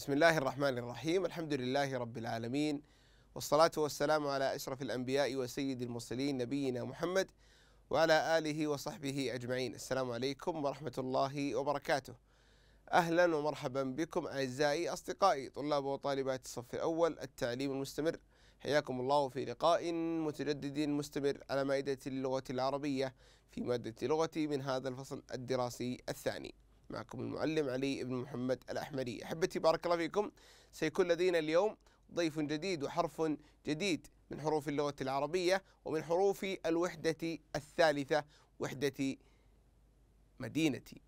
بسم الله الرحمن الرحيم الحمد لله رب العالمين والصلاة والسلام على أشرف الأنبياء وسيد المرسلين نبينا محمد وعلى آله وصحبه أجمعين السلام عليكم ورحمة الله وبركاته أهلا ومرحبا بكم أعزائي أصدقائي طلاب وطالبات الصف الأول التعليم المستمر حياكم الله في لقاء متجدد مستمر على مائدة اللغة العربية في مادة لغتي من هذا الفصل الدراسي الثاني معكم المعلم علي بن محمد الأحمري أحبتي بارك الله فيكم سيكون لدينا اليوم ضيف جديد وحرف جديد من حروف اللغة العربية ومن حروف الوحدة الثالثة وحدة مدينتي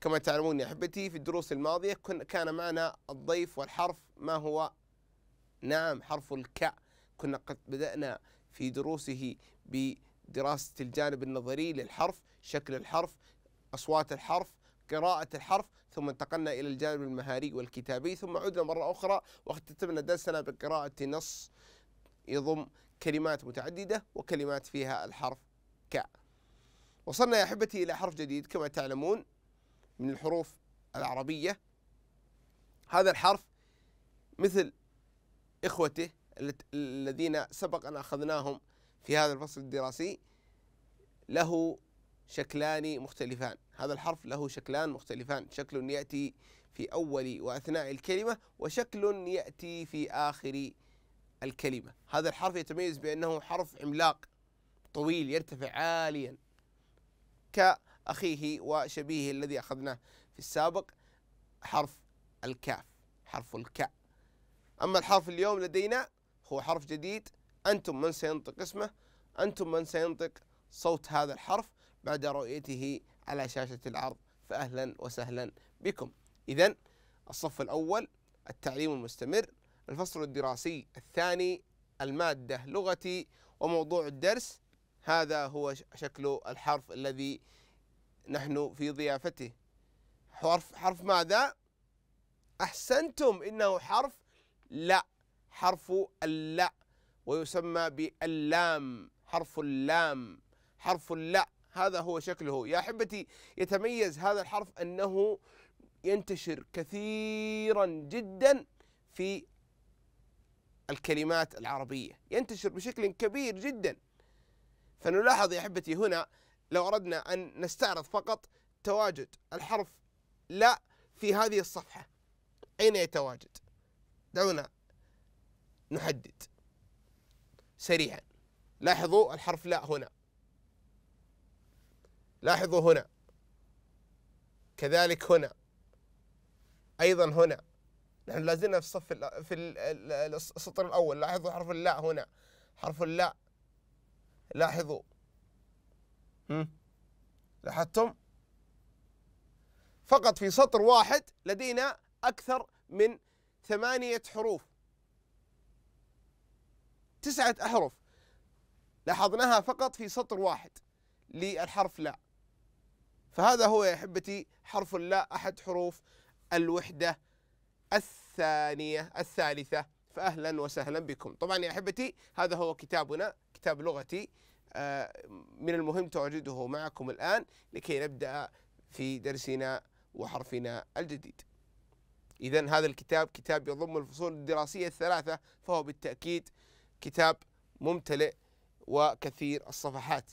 كما تعلمون يا أحبتي في الدروس الماضية كان معنا الضيف والحرف ما هو نعم حرف الكاء كنا قد بدأنا في دروسه بدراسة الجانب النظري للحرف شكل الحرف أصوات الحرف قراءة الحرف ثم انتقلنا إلى الجانب المهاري والكتابي ثم عدنا مرة أخرى واختتمنا درسنا بقراءة نص يضم كلمات متعددة وكلمات فيها الحرف ك وصلنا يا أحبتي إلى حرف جديد كما تعلمون من الحروف العربية هذا الحرف مثل إخوته الذين سبق أن أخذناهم في هذا الفصل الدراسي له شكلان مختلفان هذا الحرف له شكلان مختلفان شكل يأتي في أول وأثناء الكلمة وشكل يأتي في آخر الكلمة هذا الحرف يتميز بأنه حرف عملاق طويل يرتفع عاليا كأخيه وشبيهه الذي أخذناه في السابق حرف الكاف حرف الكاء أما الحرف اليوم لدينا هو حرف جديد أنتم من سينطق اسمه أنتم من سينطق صوت هذا الحرف بعد رؤيته على شاشة العرض فأهلا وسهلا بكم إذا الصف الأول التعليم المستمر الفصل الدراسي الثاني المادة لغتي وموضوع الدرس هذا هو شكل الحرف الذي نحن في ضيافته حرف حرف ماذا؟ أحسنتم إنه حرف لا حرف اللا ويسمى باللام حرف اللام حرف اللا هذا هو شكله يا أحبتي يتميز هذا الحرف أنه ينتشر كثيرا جدا في الكلمات العربية ينتشر بشكل كبير جدا فنلاحظ يا أحبتي هنا لو أردنا أن نستعرض فقط تواجد الحرف لا في هذه الصفحة أين يتواجد دعونا نحدد سريعا لاحظوا الحرف لا هنا لاحظوا هنا كذلك هنا ايضا هنا نحن لازلنا في الصف في السطر الاول لاحظوا حرف اللا هنا حرف اللا لاحظوا هم. لاحظتم فقط في سطر واحد لدينا اكثر من ثمانيه حروف تسعه احرف لاحظناها فقط في سطر واحد للحرف لا فهذا هو يا احبتي حرف اللا احد حروف الوحده الثانيه الثالثه فاهلا وسهلا بكم طبعا يا احبتي هذا هو كتابنا كتاب لغتي آه، من المهم تواجده معكم الان لكي نبدا في درسنا وحرفنا الجديد إذا هذا الكتاب كتاب يضم الفصول الدراسية الثلاثة فهو بالتأكيد كتاب ممتلئ وكثير الصفحات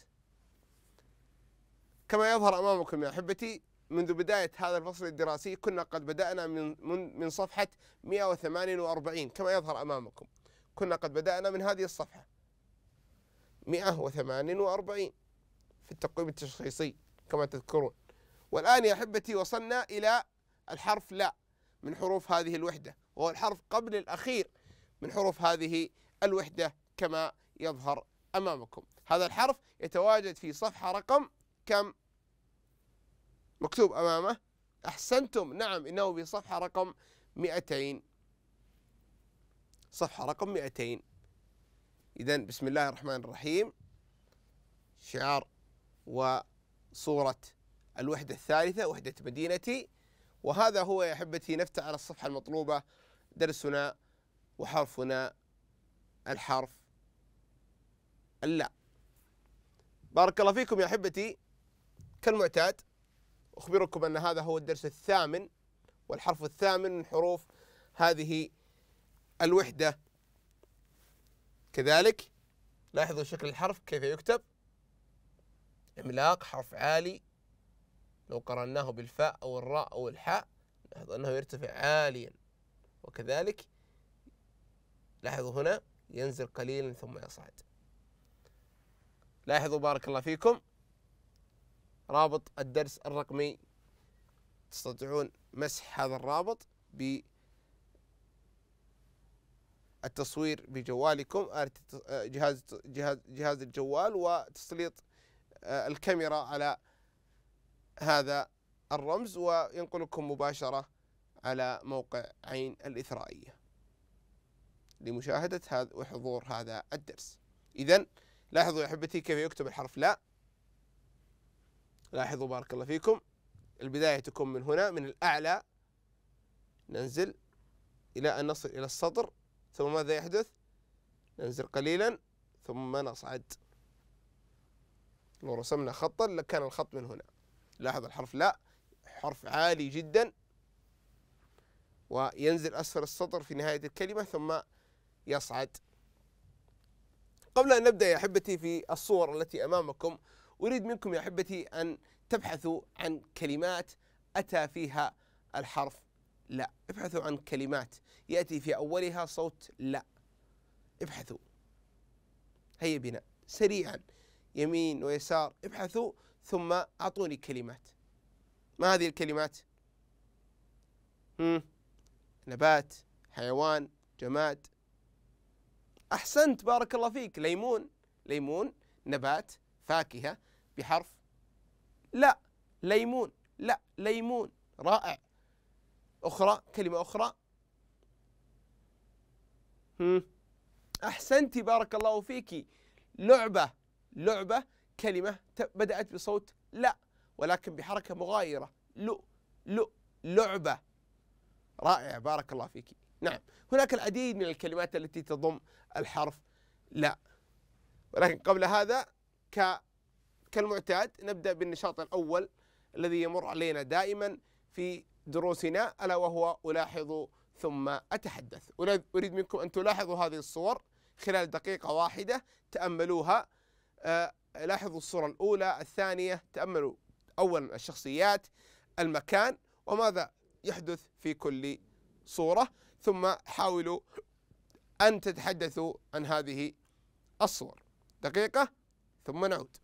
كما يظهر أمامكم يا أحبتي منذ بداية هذا الفصل الدراسي كنا قد بدأنا من من صفحة 148 كما يظهر أمامكم كنا قد بدأنا من هذه الصفحة 148 في التقويم التشخيصي كما تذكرون والآن يا أحبتي وصلنا إلى الحرف لا من حروف هذه الوحدة وهو الحرف قبل الأخير من حروف هذه الوحدة كما يظهر أمامكم هذا الحرف يتواجد في صفحة رقم كم مكتوب أمامه أحسنتم نعم إنه في صفحة رقم 200 صفحة رقم 200 إذا بسم الله الرحمن الرحيم شعار وصورة الوحدة الثالثة وحدة مدينتي وهذا هو يا أحبتي نفتح على الصفحة المطلوبة درسنا وحرفنا الحرف اللا بارك الله فيكم يا أحبتي كالمعتاد أخبركم أن هذا هو الدرس الثامن والحرف الثامن من حروف هذه الوحدة كذلك لاحظوا شكل الحرف كيف يكتب عملاق حرف عالي لو قرناه بالفاء أو الراء أو الحاء لاحظ أنه يرتفع عاليا وكذلك لاحظوا هنا ينزل قليلا ثم يصعد لاحظوا بارك الله فيكم رابط الدرس الرقمي تستطيعون مسح هذا الرابط بالتصوير بجوالكم آه، آه، جهاز جهاز جهاز الجوال وتسليط آه، الكاميرا على هذا الرمز وينقلكم مباشرة على موقع عين الإثرائية لمشاهدة هذا وحضور هذا الدرس إذا لاحظوا يا أحبتي كيف يكتب الحرف لا لاحظوا بارك الله فيكم البداية تكون من هنا من الأعلى ننزل إلى أن نصل إلى السطر ثم ماذا يحدث ننزل قليلا ثم نصعد لو رسمنا خطا لكان الخط من هنا لاحظ الحرف لا حرف عالي جدا وينزل أسفل السطر في نهاية الكلمة ثم يصعد قبل أن نبدأ يا أحبتي في الصور التي أمامكم أريد منكم يا أحبتي أن تبحثوا عن كلمات أتى فيها الحرف لا ابحثوا عن كلمات يأتي في أولها صوت لا ابحثوا هيا بنا سريعا يمين ويسار ابحثوا ثم أعطوني كلمات ما هذه الكلمات؟ هم. نبات حيوان جماد أحسنت بارك الله فيك ليمون ليمون نبات فاكهة بحرف لا ليمون لا ليمون رائع أخرى كلمة أخرى هم. أحسنتي بارك الله فيك لعبة لعبة كلمة بدأت بصوت لا ولكن بحركة مغايرة لؤ لؤ لعبة رائع بارك الله فيك نعم هناك العديد من الكلمات التي تضم الحرف لا ولكن قبل هذا ك كالمعتاد نبدأ بالنشاط الأول الذي يمر علينا دائما في دروسنا ألا وهو ألاحظ ثم أتحدث أريد منكم أن تلاحظوا هذه الصور خلال دقيقة واحدة تأملوها آه، لاحظوا الصورة الأولى الثانية تأملوا أولا الشخصيات المكان وماذا يحدث في كل صورة ثم حاولوا أن تتحدثوا عن هذه الصور دقيقة ثم نعود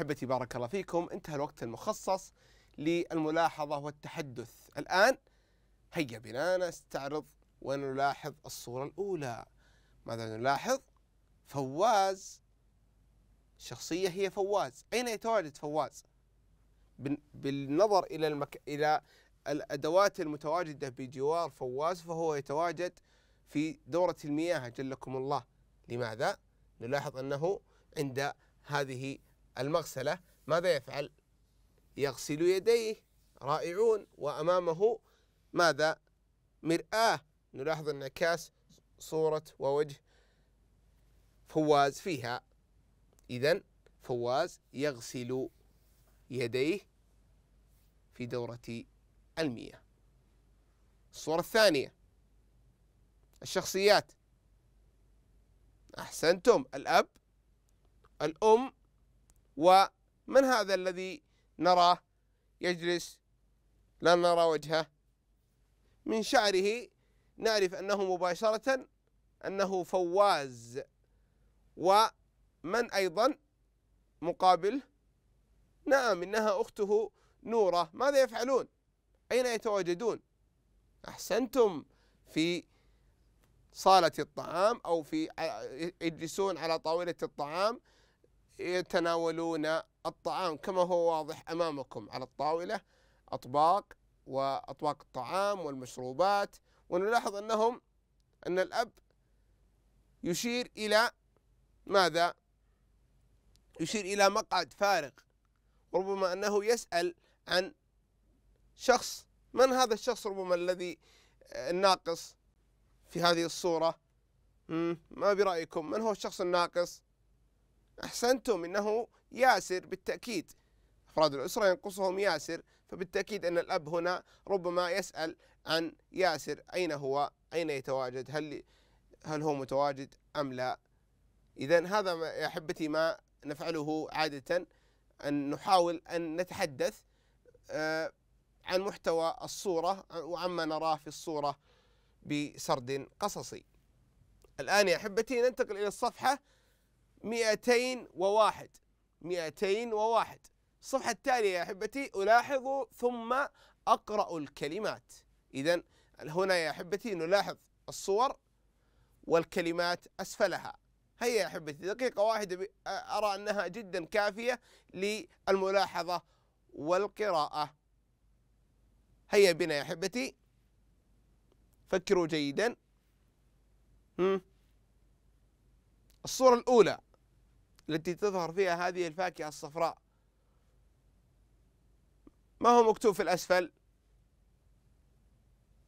أحبتي بارك الله فيكم انتهى الوقت المخصص للملاحظة والتحدث الآن هيا بنا نستعرض ونلاحظ الصورة الأولى ماذا نلاحظ؟ فواز الشخصية هي فواز أين يتواجد فواز؟ بالنظر إلى المك... إلى الأدوات المتواجدة بجوار فواز فهو يتواجد في دورة المياه جلكم الله لماذا؟ نلاحظ أنه عند هذه المغسلة ماذا يفعل يغسل يديه رائعون وأمامه ماذا مرآة نلاحظ النكاس صورة ووجه فواز فيها إذا فواز يغسل يديه في دورة المياه الصورة الثانية الشخصيات أحسنتم الأب الأم ومن هذا الذي نراه يجلس لا نرى وجهه من شعره نعرف أنه مباشرة أنه فواز ومن أيضا مقابل نعم إنها أخته نورة ماذا يفعلون أين يتواجدون أحسنتم في صالة الطعام أو في يجلسون على طاولة الطعام يتناولون الطعام كما هو واضح امامكم على الطاوله اطباق واطباق الطعام والمشروبات ونلاحظ انهم ان الاب يشير الى ماذا؟ يشير الى مقعد فارغ ربما انه يسال عن شخص من هذا الشخص ربما الذي آه، الناقص في هذه الصوره؟ ما برايكم من هو الشخص الناقص؟ أحسنتم إنه ياسر بالتأكيد أفراد الأسرة ينقصهم ياسر فبالتأكيد أن الأب هنا ربما يسأل عن ياسر أين هو أين يتواجد هل هل هو متواجد أم لا إذا هذا يا أحبتي ما نفعله عادة أن نحاول أن نتحدث آه، عن محتوى الصورة وعما نراه في الصورة بسرد قصصي الآن يا أحبتي ننتقل إلى الصفحة 201 201 الصفحة التالية يا أحبتي ألاحظ ثم أقرأ الكلمات إذا هنا يا أحبتي نلاحظ الصور والكلمات أسفلها هيا يا أحبتي دقيقة واحدة أرى أنها جدا كافية للملاحظة والقراءة هيا بنا يا أحبتي فكروا جيدا الصورة الأولى التي تظهر فيها هذه الفاكهة الصفراء ما هو مكتوب في الأسفل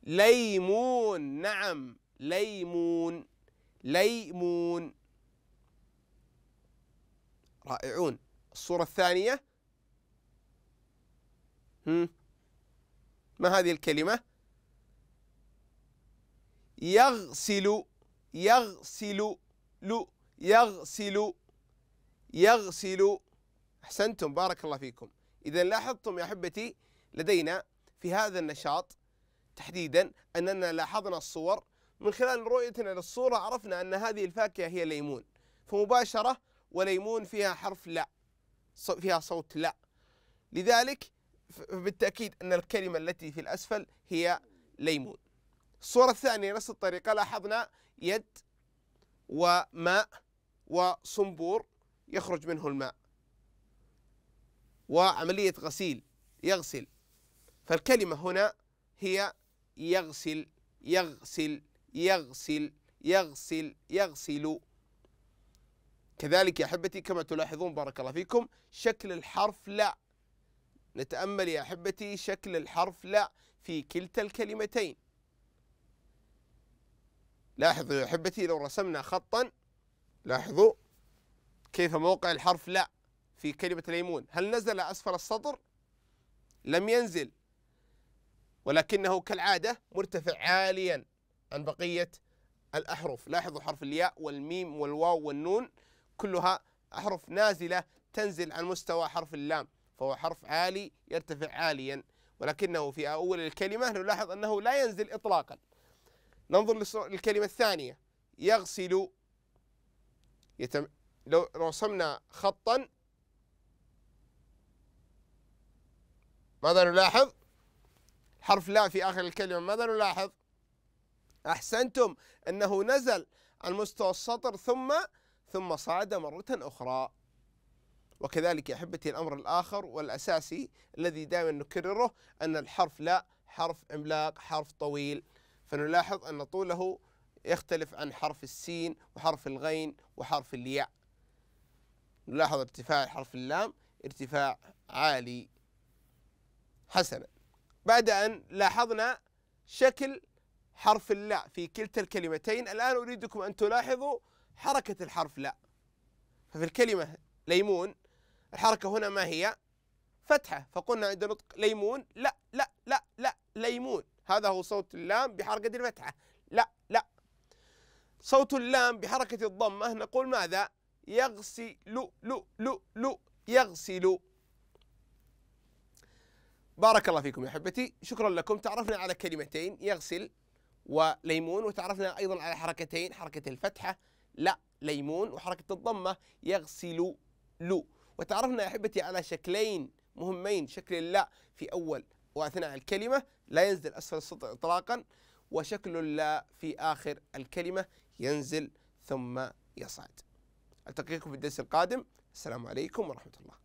ليمون نعم ليمون ليمون رائعون الصورة الثانية هم ما هذه الكلمة يغسل يغسل لو يغسل يغسل أحسنتم بارك الله فيكم إذا لاحظتم يا أحبتي لدينا في هذا النشاط تحديدا أننا لاحظنا الصور من خلال رؤيتنا للصورة عرفنا أن هذه الفاكهة هي ليمون فمباشرة وليمون فيها حرف لا فيها صوت لا لذلك بالتأكيد أن الكلمة التي في الأسفل هي ليمون الصورة الثانية نفس الطريقة لاحظنا يد وماء وصنبور يخرج منه الماء وعملية غسيل يغسل فالكلمة هنا هي يغسل يغسل يغسل يغسل يغسل كذلك يا أحبتي كما تلاحظون بارك الله فيكم شكل الحرف لا نتأمل يا أحبتي شكل الحرف لا في كلتا الكلمتين لاحظوا يا أحبتي لو رسمنا خطا لاحظوا كيف موقع الحرف لا في كلمة ليمون هل نزل أسفل السطر؟ لم ينزل ولكنه كالعادة مرتفع عاليا عن بقية الأحرف لاحظوا حرف الياء والميم والواو والنون كلها أحرف نازلة تنزل عن مستوى حرف اللام فهو حرف عالي يرتفع عاليا ولكنه في أول الكلمة نلاحظ أنه لا ينزل إطلاقا ننظر للكلمة الثانية يغسل يتم لو رسمنا خطا ماذا نلاحظ؟ حرف لا في آخر الكلمة ماذا نلاحظ؟ أحسنتم أنه نزل عن مستوى السطر ثم ثم صعد مرة أخرى وكذلك يا أحبتي الأمر الآخر والأساسي الذي دائما نكرره أن الحرف لا حرف عملاق حرف طويل فنلاحظ أن طوله يختلف عن حرف السين وحرف الغين وحرف الياء نلاحظ ارتفاع حرف اللام ارتفاع عالي حسنا بعد أن لاحظنا شكل حرف اللا في كلتا الكلمتين الآن أريدكم أن تلاحظوا حركة الحرف لا ففي الكلمة ليمون الحركة هنا ما هي فتحة فقلنا عند نطق ليمون لا لا لا لا ليمون هذا هو صوت اللام بحركة الفتحة لا لا صوت اللام بحركة الضمة نقول ماذا يغسل لؤ لؤ لؤ يغسل بارك الله فيكم يا حبتي شكرا لكم تعرفنا على كلمتين يغسل وليمون وتعرفنا أيضا على حركتين حركة الفتحة لا ليمون وحركة الضمة يغسل لو وتعرفنا يا أحبتي على شكلين مهمين شكل لا في أول وأثناء الكلمة لا ينزل أسفل السطح إطلاقا وشكل لا في آخر الكلمة ينزل ثم يصعد التقيكم في الدرس القادم السلام عليكم ورحمه الله